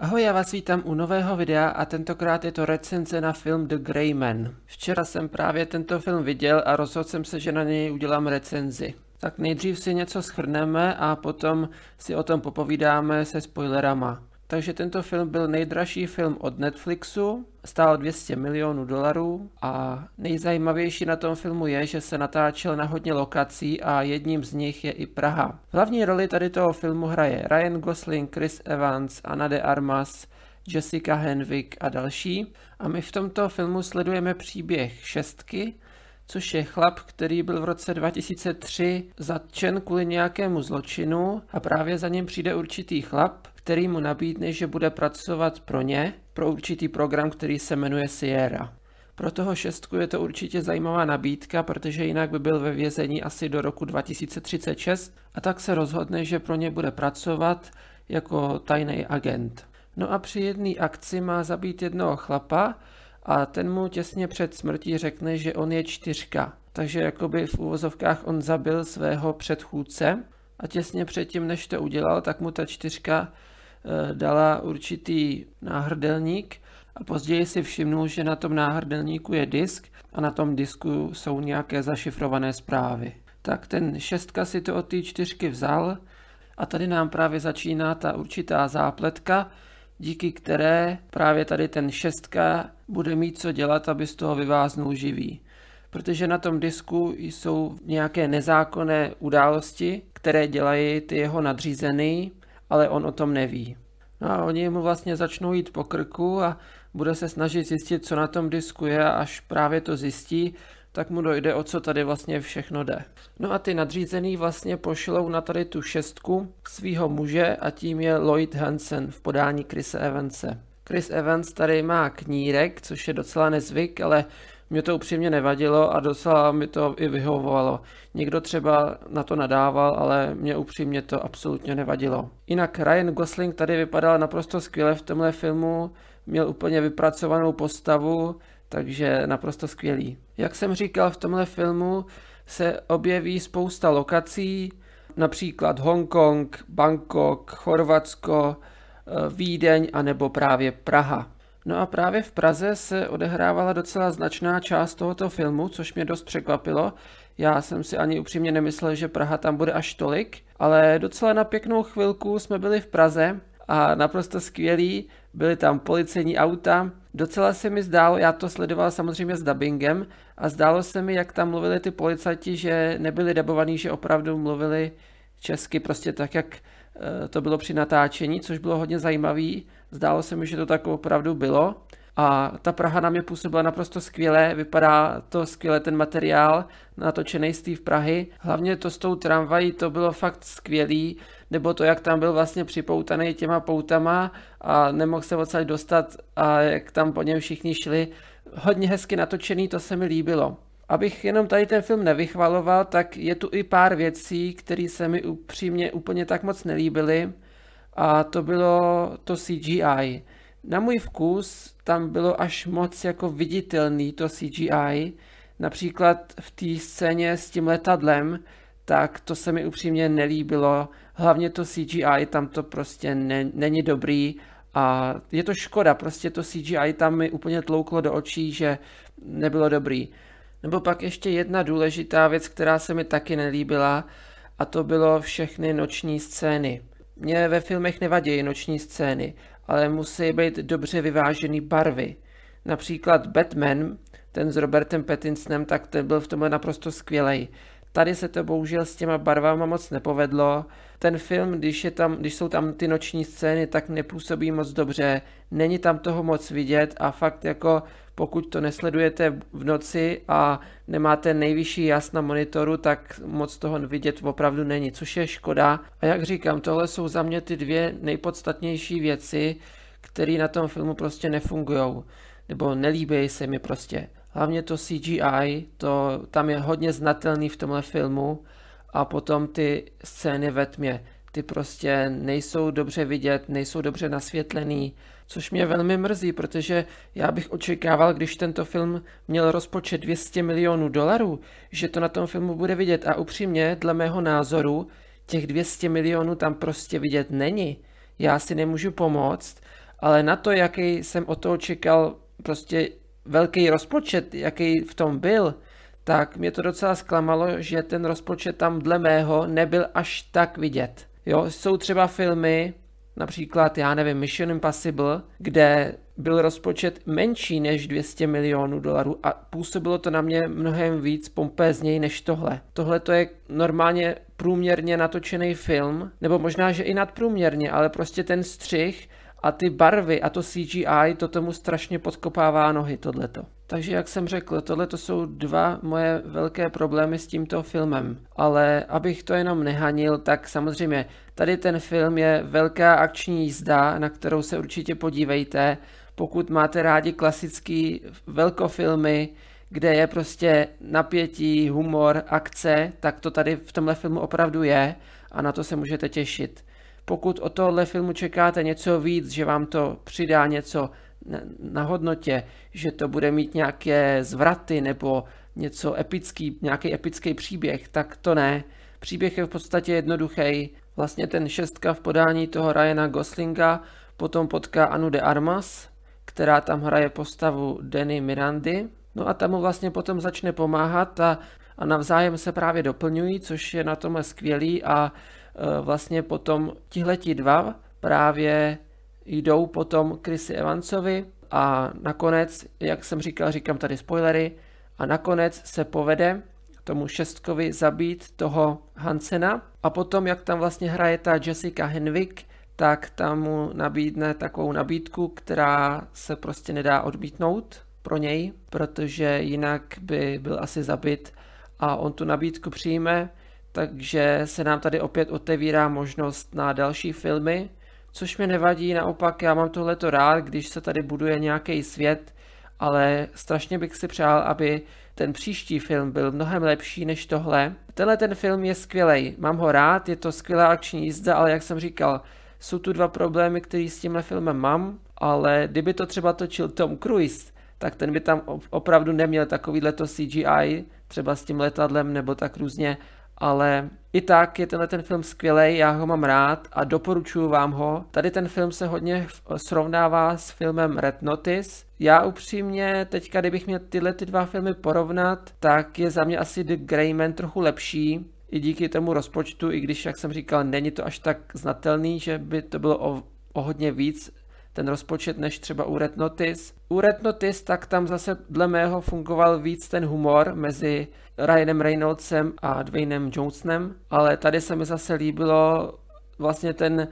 Ahoj, já vás vítám u nového videa a tentokrát je to recenze na film The Grey Man. Včera jsem právě tento film viděl a rozhodl jsem se, že na něj udělám recenzi. Tak nejdřív si něco schrneme a potom si o tom popovídáme se spoilerama. Takže tento film byl nejdražší film od Netflixu, stál 200 milionů dolarů a nejzajímavější na tom filmu je, že se natáčel na hodně lokací a jedním z nich je i Praha. V hlavní roli tady toho filmu hraje Ryan Gosling, Chris Evans, Anna de Armas, Jessica Henwick a další. A my v tomto filmu sledujeme příběh šestky, což je chlap, který byl v roce 2003 zatčen kvůli nějakému zločinu a právě za ním přijde určitý chlap, který mu nabídne, že bude pracovat pro ně, pro určitý program, který se jmenuje Sierra. Pro toho šestku je to určitě zajímavá nabídka, protože jinak by byl ve vězení asi do roku 2036 a tak se rozhodne, že pro ně bude pracovat jako tajný agent. No a při jedné akci má zabít jednoho chlapa, a ten mu těsně před smrtí řekne, že on je čtyřka. Takže jakoby v úvozovkách on zabil svého předchůdce a těsně předtím, než to udělal, tak mu ta čtyřka eh, dala určitý náhrdelník a později si všimnul, že na tom náhrdelníku je disk a na tom disku jsou nějaké zašifrované zprávy. Tak ten šestka si to od té čtyřky vzal a tady nám právě začíná ta určitá zápletka, díky které právě tady ten šestka bude mít co dělat, aby z toho vyváznul živý. Protože na tom disku jsou nějaké nezákonné události, které dělají ty jeho nadřízený, ale on o tom neví. No a oni mu vlastně začnou jít po krku a bude se snažit zjistit, co na tom disku je, až právě to zjistí, tak mu dojde, o co tady vlastně všechno jde. No a ty nadřízený vlastně pošlou na tady tu šestku svého muže a tím je Lloyd Hansen v podání Chrisa Evanse. Chris Evans tady má knírek, což je docela nezvyk, ale mě to upřímně nevadilo a docela mi to i vyhovovalo. Někdo třeba na to nadával, ale mě upřímně to absolutně nevadilo. Jinak Ryan Gosling tady vypadal naprosto skvěle v tomhle filmu, měl úplně vypracovanou postavu, takže naprosto skvělý. Jak jsem říkal, v tomhle filmu se objeví spousta lokací, například Hongkong, Bangkok, Chorvatsko, eh, Vídeň a nebo právě Praha. No a právě v Praze se odehrávala docela značná část tohoto filmu, což mě dost překvapilo. Já jsem si ani upřímně nemyslel, že Praha tam bude až tolik, ale docela na pěknou chvilku jsme byli v Praze a naprosto skvělý, byly tam policejní auta. Docela se mi zdálo, já to sledoval samozřejmě s dubbingem a zdálo se mi, jak tam mluvili ty policajti, že nebyli dabovaní, že opravdu mluvili česky prostě tak, jak eh, to bylo při natáčení, což bylo hodně zajímavý. Zdálo se mi, že to tak opravdu bylo. A ta Praha na mě působila naprosto skvěle, vypadá to skvěle ten materiál, natočený z té v Prahy. Hlavně to s tou tramvají, to bylo fakt skvělý nebo to, jak tam byl vlastně připoutaný těma poutama a nemohl se odsaď dostat a jak tam po něm všichni šli. Hodně hezky natočený, to se mi líbilo. Abych jenom tady ten film nevychvaloval, tak je tu i pár věcí, které se mi upřímně úplně tak moc nelíbily a to bylo to CGI. Na můj vkus tam bylo až moc jako viditelný to CGI, například v té scéně s tím letadlem, tak to se mi upřímně nelíbilo hlavně to CGI, tam to prostě ne, není dobrý a je to škoda, prostě to CGI tam mi úplně tlouklo do očí, že nebylo dobrý. Nebo pak ještě jedna důležitá věc, která se mi taky nelíbila, a to bylo všechny noční scény. Mně ve filmech nevadí noční scény, ale musí být dobře vyvážený barvy. Například Batman, ten s Robertem Pattinsonem, tak ten byl v tomhle naprosto skvělej. Tady se to bohužel s těma barvama moc nepovedlo. Ten film, když, je tam, když jsou tam ty noční scény, tak nepůsobí moc dobře. Není tam toho moc vidět a fakt jako pokud to nesledujete v noci a nemáte nejvyšší jas na monitoru, tak moc toho vidět opravdu není, což je škoda. A jak říkám, tohle jsou za mě ty dvě nejpodstatnější věci, které na tom filmu prostě nefungují. Nebo nelíbí se mi prostě hlavně to CGI, to tam je hodně znatelný v tomhle filmu a potom ty scény ve tmě, ty prostě nejsou dobře vidět, nejsou dobře nasvětlený, což mě velmi mrzí, protože já bych očekával, když tento film měl rozpočet 200 milionů dolarů, že to na tom filmu bude vidět a upřímně, dle mého názoru, těch 200 milionů tam prostě vidět není. Já si nemůžu pomoct, ale na to, jaký jsem o toho čekal prostě velký rozpočet, jaký v tom byl, tak mě to docela zklamalo, že ten rozpočet tam dle mého nebyl až tak vidět. Jo, jsou třeba filmy, například, já nevím, Mission Impossible, kde byl rozpočet menší než 200 milionů dolarů a působilo to na mě mnohem víc pompézněji než tohle. Tohle to je normálně průměrně natočený film, nebo možná, že i nadprůměrně, ale prostě ten střih a ty barvy a to CGI, to tomu strašně podkopává nohy, tohleto. Takže jak jsem řekl, tohle to jsou dva moje velké problémy s tímto filmem. Ale abych to jenom nehanil, tak samozřejmě tady ten film je velká akční jízda, na kterou se určitě podívejte. Pokud máte rádi klasický velkofilmy, kde je prostě napětí, humor, akce, tak to tady v tomhle filmu opravdu je a na to se můžete těšit. Pokud od tohohle filmu čekáte něco víc, že vám to přidá něco na hodnotě, že to bude mít nějaké zvraty nebo něco epický, nějaký epický příběh, tak to ne. Příběh je v podstatě jednoduchý. Vlastně ten šestka v podání toho Ryana Goslinga potom potká Anu de Armas, která tam hraje postavu Denny Mirandy. No a tam mu vlastně potom začne pomáhat a, a navzájem se právě doplňují, což je na tomhle skvělý a Eh, vlastně potom tihleti dva právě jdou potom Chrisi Evansovi a nakonec, jak jsem říkal, říkám tady spoilery, a nakonec se povede tomu šestkovi zabít toho Hansena a potom, jak tam vlastně hraje ta Jessica Henwick, tak tam mu nabídne takovou nabídku, která se prostě nedá odmítnout pro něj, protože jinak by byl asi zabit a on tu nabídku přijme, takže se nám tady opět otevírá možnost na další filmy, což mě nevadí, naopak já mám tohleto rád, když se tady buduje nějaký svět, ale strašně bych si přál, aby ten příští film byl mnohem lepší než tohle. Tenhle ten film je skvělý, mám ho rád, je to skvělá akční jízda, ale jak jsem říkal, jsou tu dva problémy, které s tímhle filmem mám, ale kdyby to třeba točil Tom Cruise, tak ten by tam opravdu neměl to CGI, třeba s tím letadlem nebo tak různě, ale i tak je tenhle ten film skvělý, já ho mám rád a doporučuji vám ho. Tady ten film se hodně srovnává s filmem Red Notice. Já upřímně teďka, kdybych měl tyhle ty dva filmy porovnat, tak je za mě asi The Grey Man trochu lepší, i díky tomu rozpočtu, i když, jak jsem říkal, není to až tak znatelný, že by to bylo o, o hodně víc ten rozpočet než třeba u Red Notice. U Red Notice tak tam zase dle mého fungoval víc ten humor mezi Ryanem Reynoldsem a Dwaynem Johnsonem, ale tady se mi zase líbilo vlastně ten eh,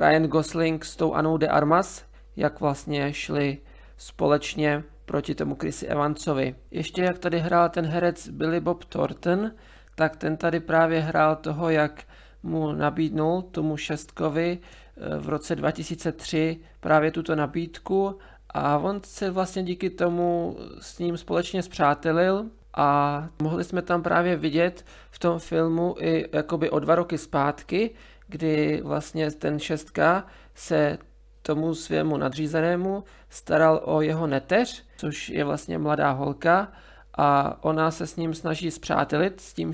Ryan Gosling s tou Anou de Armas, jak vlastně šli společně proti tomu Chrisi Evansovi. Ještě jak tady hrál ten herec Billy Bob Thornton, tak ten tady právě hrál toho, jak mu nabídnul, tomu šestkovi, eh, v roce 2003 právě tuto nabídku a on se vlastně díky tomu s ním společně zpřátelil a mohli jsme tam právě vidět v tom filmu i jakoby o dva roky zpátky, kdy vlastně ten šestka se tomu svému nadřízenému staral o jeho neteř, což je vlastně mladá holka a ona se s ním snaží zpřátelit s tím,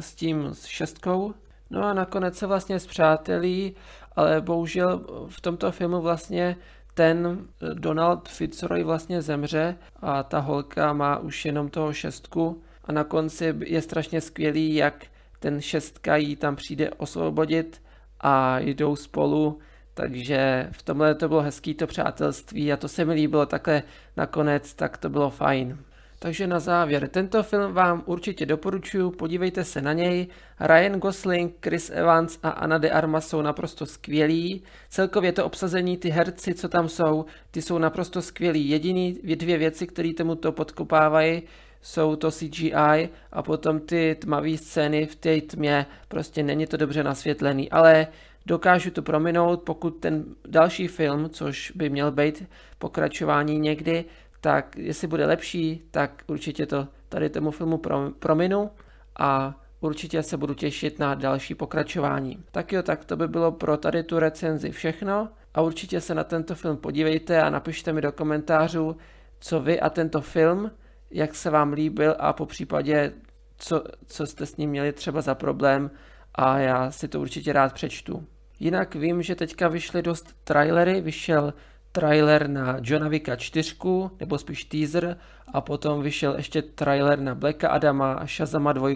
s tím šestkou No a nakonec se vlastně zpřátelí, ale bohužel v tomto filmu vlastně ten eh, Donald Fitzroy vlastně zemře a ta holka má už jenom toho šestku a na konci je strašně skvělý, jak ten šestka jí tam přijde osvobodit a jdou spolu, takže v tomhle to bylo hezký to přátelství a to se mi líbilo takhle nakonec, tak to bylo fajn. Takže na závěr, tento film vám určitě doporučuji, podívejte se na něj. Ryan Gosling, Chris Evans a Anna de Armas jsou naprosto skvělí. Celkově to obsazení, ty herci, co tam jsou, ty jsou naprosto skvělí. Jediný dvě věci, které tomu to podkopávají, jsou to CGI a potom ty tmavé scény v té tmě, prostě není to dobře nasvětlený, ale dokážu to prominout, pokud ten další film, což by měl být pokračování někdy, tak jestli bude lepší, tak určitě to tady tomu filmu prominu a určitě se budu těšit na další pokračování. Tak jo, tak to by bylo pro tady tu recenzi všechno a určitě se na tento film podívejte a napište mi do komentářů, co vy a tento film, jak se vám líbil a po případě, co, co jste s ním měli třeba za problém a já si to určitě rád přečtu. Jinak vím, že teďka vyšly dost trailery, vyšel trailer na Johna Wicka 4, nebo spíš teaser, a potom vyšel ještě trailer na Blacka Adama a Shazama 2,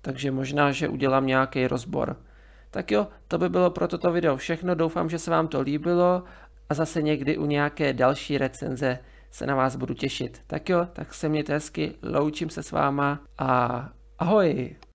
takže možná, že udělám nějaký rozbor. Tak jo, to by bylo pro toto video všechno, doufám, že se vám to líbilo a zase někdy u nějaké další recenze se na vás budu těšit. Tak jo, tak se mějte hezky, loučím se s váma a ahoj!